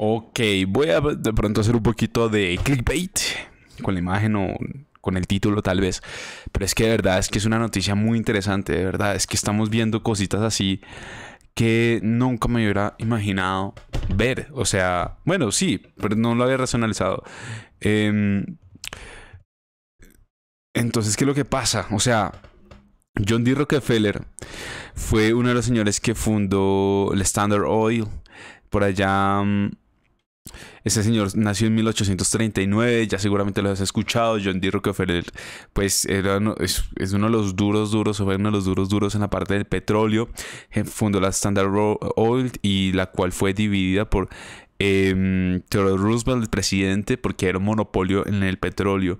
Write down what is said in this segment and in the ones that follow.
Ok, voy a de pronto hacer un poquito de clickbait con la imagen o con el título tal vez. Pero es que de verdad es que es una noticia muy interesante, de verdad. Es que estamos viendo cositas así que nunca me hubiera imaginado ver. O sea, bueno, sí, pero no lo había racionalizado. Em, entonces, ¿qué es lo que pasa? O sea, John D. Rockefeller fue uno de los señores que fundó el Standard Oil por allá mm, este señor nació en 1839, ya seguramente lo has escuchado. John D. Rockefeller, pues es, uno de los duros, duros, o fue uno de los duros, duros en la parte del petróleo. Eh, fundó la Standard Oil y la cual fue dividida por em, Theodore Roosevelt, el presidente, porque era un monopolio en el petróleo.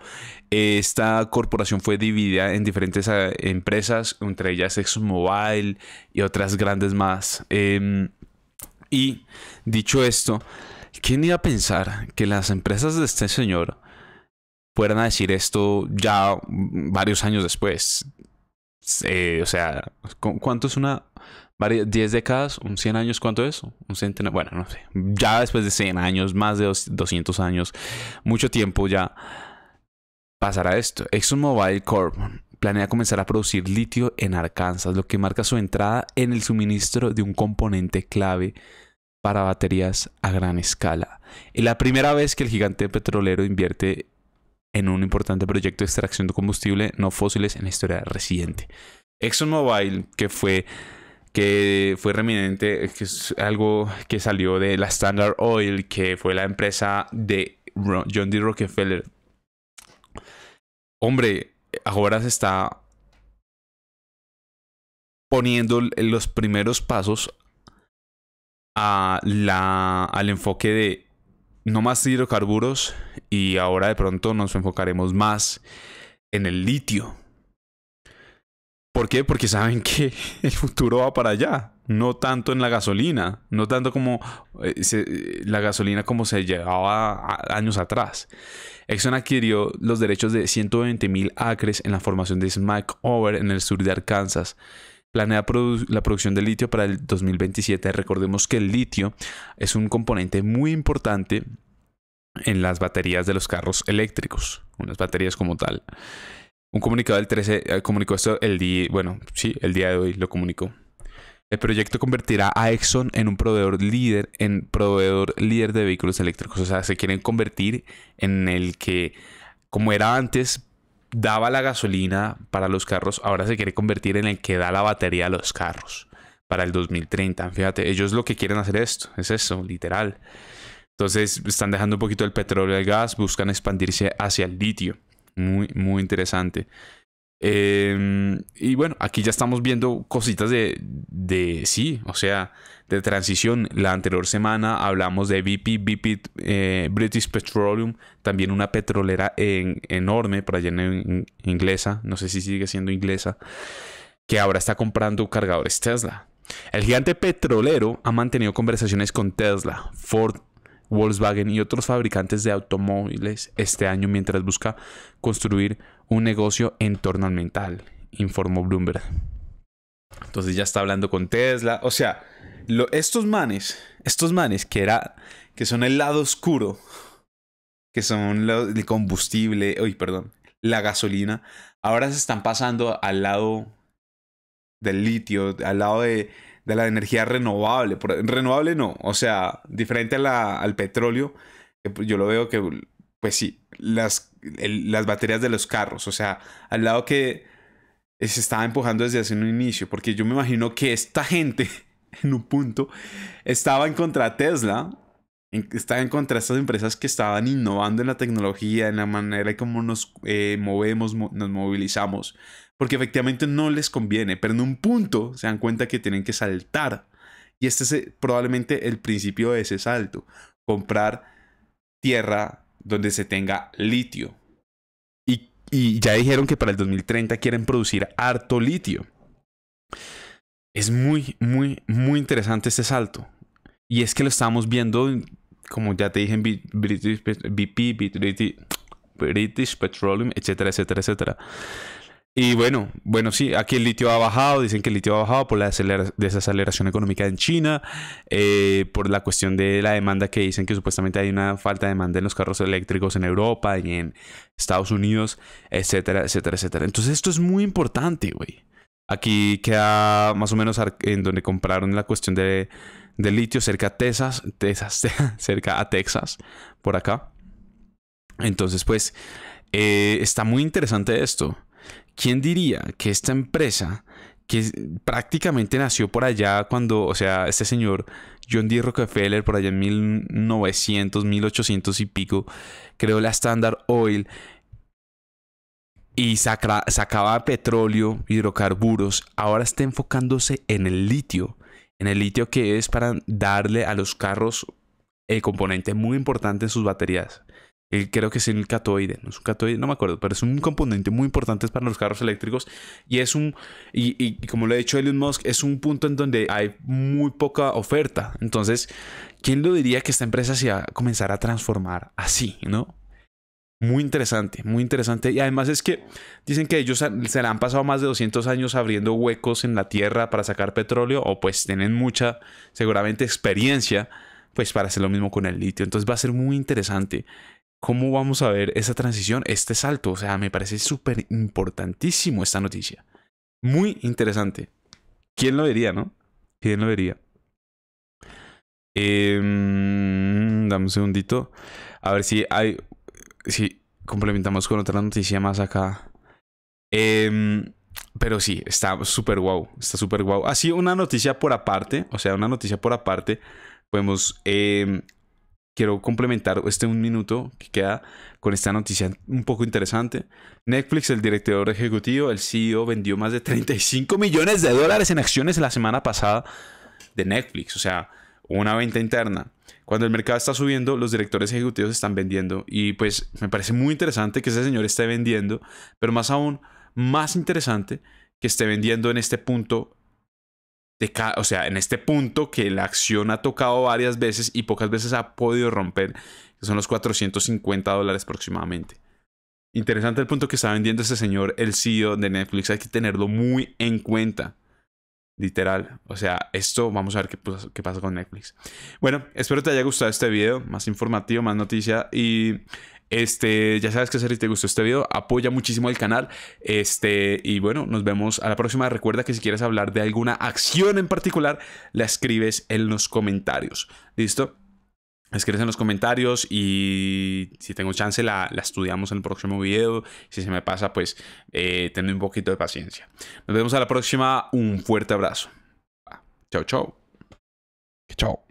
Esta corporación fue dividida en diferentes eh, empresas, entre ellas ExxonMobil y otras grandes más. Em, y dicho esto, ¿Quién iba a pensar que las empresas de este señor Puedan decir esto ya varios años después? o sea, ¿cuánto es una... 10 décadas, un 100 años, ¿cuánto es? Un centenar, bueno, no sé. Ya después de 100 años, más de 200 años, mucho tiempo ya pasará esto. ExxonMobil Corp planea comenzar a producir litio en Arkansas, lo que marca su entrada en el suministro de un componente clave para baterías a gran escala. Y la primera vez que el gigante petrolero invierte en un importante proyecto de extracción de combustible no fósiles en la historia reciente. ExxonMobil, que fue que fue reminente, que es algo que salió de la Standard Oil, que fue la empresa de John D. Rockefeller. Hombre, ahora se está poniendo los primeros pasos a al enfoque de no más hidrocarburos y ahora de pronto nos enfocaremos más en el litio. ¿Por qué? Porque saben que el futuro va para allá, no tanto en la gasolina, no tanto como eh, eh, la gasolina como se llevaba años atrás. Exxon adquirió los derechos de 120 mil acres en la formación de Over en el sur de Arkansas planea la producción de litio para el 2027. Recordemos que el litio es un componente muy importante en las baterías de los carros eléctricos, unas baterías como tal. Un comunicado del 13 eh, comunicó esto el día, bueno, sí, el día de hoy lo comunicó. El proyecto convertirá a Exxon en un proveedor líder, en proveedor líder de vehículos eléctricos. O sea, se quieren convertir en el que, como era antes, daba la gasolina para los carros, ahora se quiere convertir en el que da la batería a los carros para el 2030. Fíjate, ellos lo que quieren hacer esto, es eso, literal. Entonces están dejando un poquito el petróleo y el gas, buscan expandirse hacia el litio. Muy, muy interesante. Em, y bueno, aquí ya estamos viendo cositas de, de sí, o sea, de transición. La anterior semana hablamos de BP, BP eh, British Petroleum, también una petrolera enorme, por allá en, inglesa, no sé si sigue siendo inglesa, que ahora está comprando cargadores Tesla. El gigante petrolero ha mantenido conversaciones con Tesla, Ford, Volkswagen y otros fabricantes de automóviles este año mientras busca construir un negocio en torno al mental, informó Bloomberg. Entonces ya está hablando con Tesla, o sea, estos manes, estos manes que era, que son el lado oscuro, que son el combustible, uy, perdón, la gasolina, ahora se están pasando al lado del litio, al lado de, la energía renovable. Renovable no, o sea, diferente a al petróleo, yo lo veo que, pues sí, las, las baterías de los carros, o sea, al lado que eh, se estaba empujando desde hace un inicio, porque yo me imagino que esta gente en un punto, estaba en contra Tesla, estaban en contra estas empresas que estaban innovando en la tecnología, en la manera como nos eh, movemos, nos movilizamos, porque efectivamente no les conviene, pero en un punto se dan cuenta que tienen que saltar. Y este es eh, probablemente el principio de ese salto, comprar tierra donde se tenga litio. Y, y ya dijeron que para el 2030 quieren producir harto litio es muy, muy, muy interesante este salto. Y es que lo estamos viendo, como ya te dije, en British, BP, British, Petroleum, etcétera, etcétera, etcétera. Y bueno, bueno, sí, aquí el litio ha bajado, dicen que el litio ha bajado por la desaceleración económica en China, eh, por la cuestión de la demanda que dicen que supuestamente hay una falta de demanda en los carros eléctricos en Europa y en Estados Unidos, etcétera, etcétera, etcétera. Entonces esto es muy importante, güey. Aquí queda más o menos en donde compraron la cuestión de, litio, cerca a Texas, Texas cerca a Texas, por acá. Entonces, pues, eh, está muy interesante esto. ¿Quién diría que esta empresa, que prácticamente nació por allá cuando, o sea, este señor John D. Rockefeller, por allá en 1900, 1800 y pico, creó la Standard Oil y sacaba petróleo, hidrocarburos, ahora está enfocándose en el litio. En el litio que es para darle a los carros el componente muy importante en sus baterías. creo que es el catoide, no es un catoide, no me acuerdo, pero es un componente muy importante para los carros eléctricos y es un, y, y, como lo ha dicho Elon Musk, es un punto en donde hay muy poca oferta. Entonces, ¿quién lo diría que esta empresa se va a comenzar a transformar así, no? Muy interesante, muy interesante. Y además es que dicen que ellos se le han pasado más de 200 años abriendo huecos en la tierra para sacar petróleo o pues tienen mucha, seguramente, experiencia pues para hacer lo mismo con el litio. Entonces va a ser muy interesante cómo vamos a ver esa transición, este salto. O sea, me parece súper importantísimo esta noticia. Muy interesante. ¿Quién lo diría, no? ¿Quién lo vería? Em, dame un segundito. A ver si hay sí, complementamos con otra noticia más acá. Em, pero sí, está súper guau, está súper guau. Así, una noticia por aparte, o sea, una noticia por aparte, podemos... Em, quiero complementar este un minuto que queda con esta noticia un poco interesante. Netflix, el director ejecutivo, el CEO, vendió más de 35 millones de dólares en acciones la semana pasada de Netflix. O sea, una venta interna. Cuando el mercado está subiendo, los directores ejecutivos están vendiendo y pues me parece muy interesante que ese señor esté vendiendo, pero más aún, más interesante que esté vendiendo en este punto de o sea, en este punto que la acción ha tocado varias veces y pocas veces ha podido romper, que son los 450 dólares aproximadamente. Interesante el punto que está vendiendo este señor, el CEO de Netflix, hay que tenerlo muy en cuenta. Literal. O sea, esto vamos a ver qué, qué, pasa con Netflix. Bueno, espero te haya gustado este video. Más informativo, más noticia. Y este, ya sabes que si te gustó este video, apoya muchísimo el canal. Este, y bueno, nos vemos a la próxima. Recuerda que si quieres hablar de alguna acción en particular, la escribes en los comentarios. ¿Listo? Escribes en los comentarios y si tengo chance la, estudiamos en el próximo video. Si se me pasa, pues eh, un poquito de paciencia. Nos vemos a la próxima. Un fuerte abrazo. Chao, chao. Chao.